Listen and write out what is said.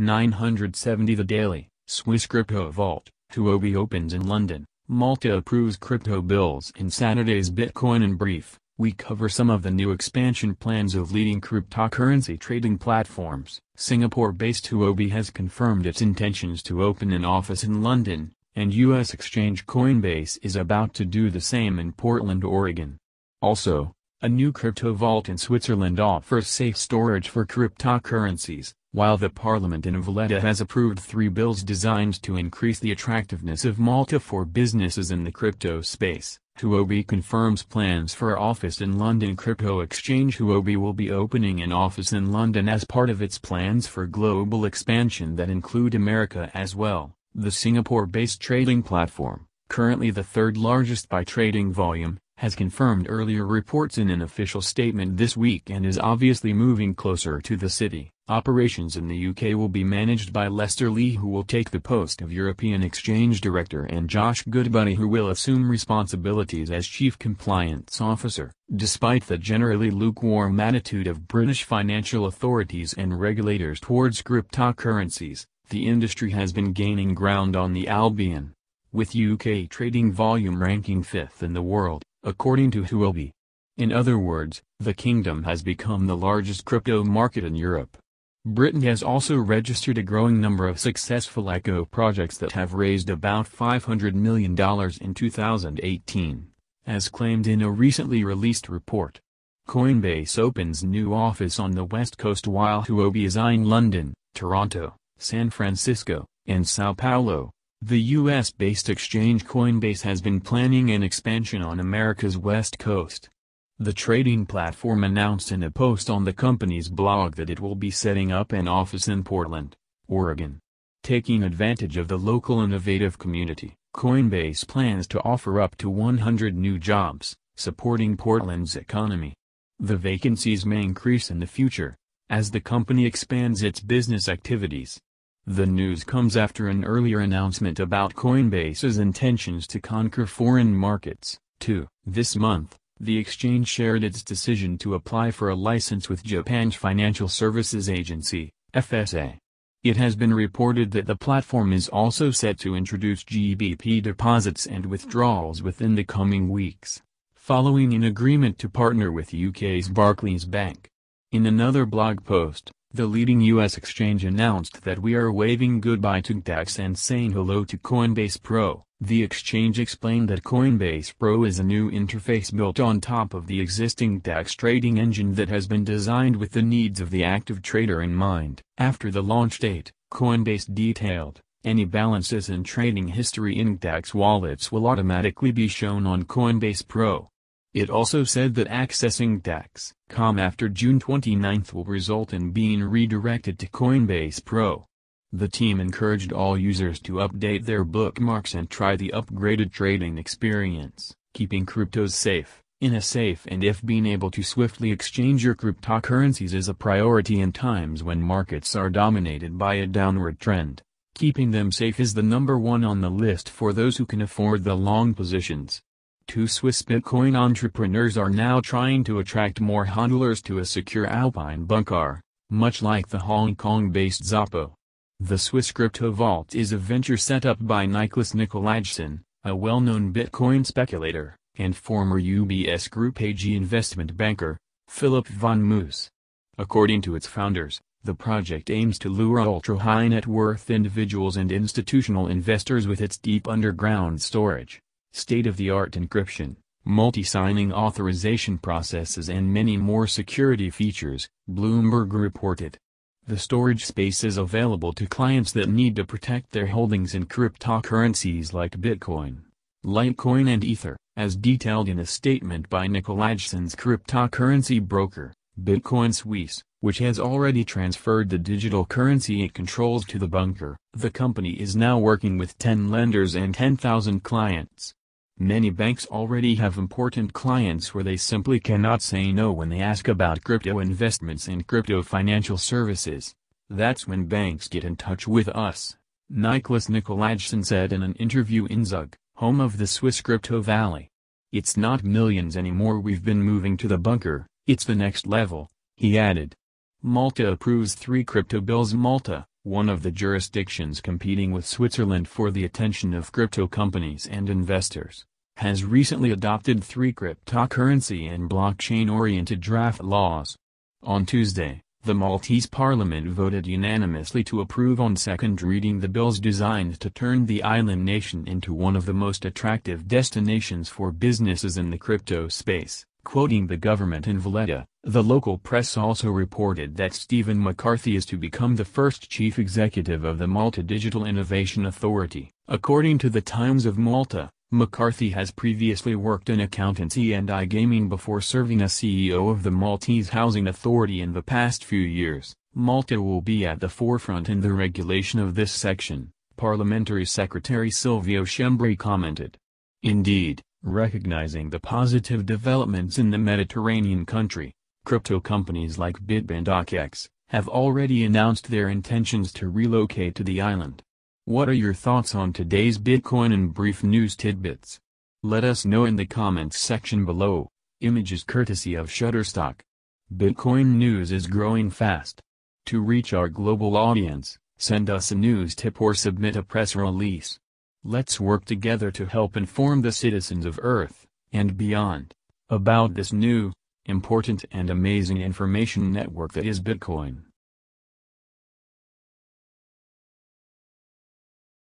970 The Daily, Swiss Crypto Vault, Tuobi opens in London, Malta approves crypto bills in Saturday's Bitcoin in Brief, we cover some of the new expansion plans of leading cryptocurrency trading platforms. Singapore-based Huobi has confirmed its intentions to open an office in London, and U.S. exchange Coinbase is about to do the same in Portland, Oregon. Also, a new crypto vault in Switzerland offers safe storage for cryptocurrencies, while the parliament in Valletta has approved three bills designed to increase the attractiveness of Malta for businesses in the crypto space, Huobi confirms plans for office in London crypto exchange Huobi will be opening an office in London as part of its plans for global expansion that include America as well. The Singapore-based trading platform, currently the third largest by trading volume, has confirmed earlier reports in an official statement this week and is obviously moving closer to the city. Operations in the UK will be managed by Lester Lee who will take the post of European Exchange Director and Josh Goodbody who will assume responsibilities as Chief Compliance Officer. Despite the generally lukewarm attitude of British financial authorities and regulators towards cryptocurrencies, the industry has been gaining ground on the Albion, with UK trading volume ranking 5th in the world, according to Huobi. In other words, the kingdom has become the largest crypto market in Europe. Britain has also registered a growing number of successful ECHO projects that have raised about $500 million in 2018, as claimed in a recently released report. Coinbase opens new office on the West Coast while Huobi is eyeing London, Toronto, San Francisco, and Sao Paulo. The U.S.-based exchange Coinbase has been planning an expansion on America's West Coast. The trading platform announced in a post on the company's blog that it will be setting up an office in Portland, Oregon. Taking advantage of the local innovative community, Coinbase plans to offer up to 100 new jobs, supporting Portland's economy. The vacancies may increase in the future, as the company expands its business activities. The news comes after an earlier announcement about Coinbase's intentions to conquer foreign markets, too. This month, the exchange shared its decision to apply for a license with Japan's Financial Services Agency, FSA. It has been reported that the platform is also set to introduce GBP deposits and withdrawals within the coming weeks, following an agreement to partner with UK's Barclays Bank. In another blog post, the leading U.S. exchange announced that we are waving goodbye to DAX and saying hello to Coinbase Pro. The exchange explained that Coinbase Pro is a new interface built on top of the existing DAX trading engine that has been designed with the needs of the active trader in mind. After the launch date, Coinbase detailed, any balances and trading history in DAX wallets will automatically be shown on Coinbase Pro. It also said that accessing DAX com after June 29 will result in being redirected to Coinbase Pro. The team encouraged all users to update their bookmarks and try the upgraded trading experience, keeping cryptos safe, in a safe and if being able to swiftly exchange your cryptocurrencies is a priority in times when markets are dominated by a downward trend. Keeping them safe is the number one on the list for those who can afford the long positions two Swiss Bitcoin entrepreneurs are now trying to attract more hodlers to a secure Alpine bunker, much like the Hong Kong-based Zappo. The Swiss Crypto Vault is a venture set up by Nicholas Nikolajson, a well-known Bitcoin speculator, and former UBS Group AG investment banker, Philip von Moos. According to its founders, the project aims to lure ultra-high net worth individuals and institutional investors with its deep underground storage state-of-the-art encryption, multi-signing authorization processes and many more security features, Bloomberg reported. The storage space is available to clients that need to protect their holdings in cryptocurrencies like Bitcoin, Litecoin and Ether, as detailed in a statement by Nikolajson's cryptocurrency broker, Bitcoin Suisse, which has already transferred the digital currency it controls to the bunker. The company is now working with 10 lenders and 10,000 clients. Many banks already have important clients where they simply cannot say no when they ask about crypto investments and crypto financial services. That's when banks get in touch with us, Nicholas Nikolajson said in an interview in Zug, home of the Swiss crypto valley. It's not millions anymore we've been moving to the bunker, it's the next level, he added. Malta approves three crypto bills Malta, one of the jurisdictions competing with Switzerland for the attention of crypto companies and investors, has recently adopted three cryptocurrency and blockchain-oriented draft laws. On Tuesday, the Maltese parliament voted unanimously to approve on second reading the bills designed to turn the island nation into one of the most attractive destinations for businesses in the crypto space. Quoting the government in Valletta, the local press also reported that Stephen McCarthy is to become the first chief executive of the Malta Digital Innovation Authority. According to the Times of Malta, McCarthy has previously worked in accountancy and iGaming before serving as CEO of the Maltese Housing Authority in the past few years. Malta will be at the forefront in the regulation of this section, Parliamentary Secretary Silvio Schembri commented. Indeed, recognizing the positive developments in the Mediterranean country, crypto companies like Bitbandocx have already announced their intentions to relocate to the island. What are your thoughts on today's Bitcoin and brief news tidbits? Let us know in the comments section below. Images courtesy of Shutterstock. Bitcoin news is growing fast. To reach our global audience, send us a news tip or submit a press release. Let's work together to help inform the citizens of Earth, and beyond, about this new, important and amazing information network that is Bitcoin.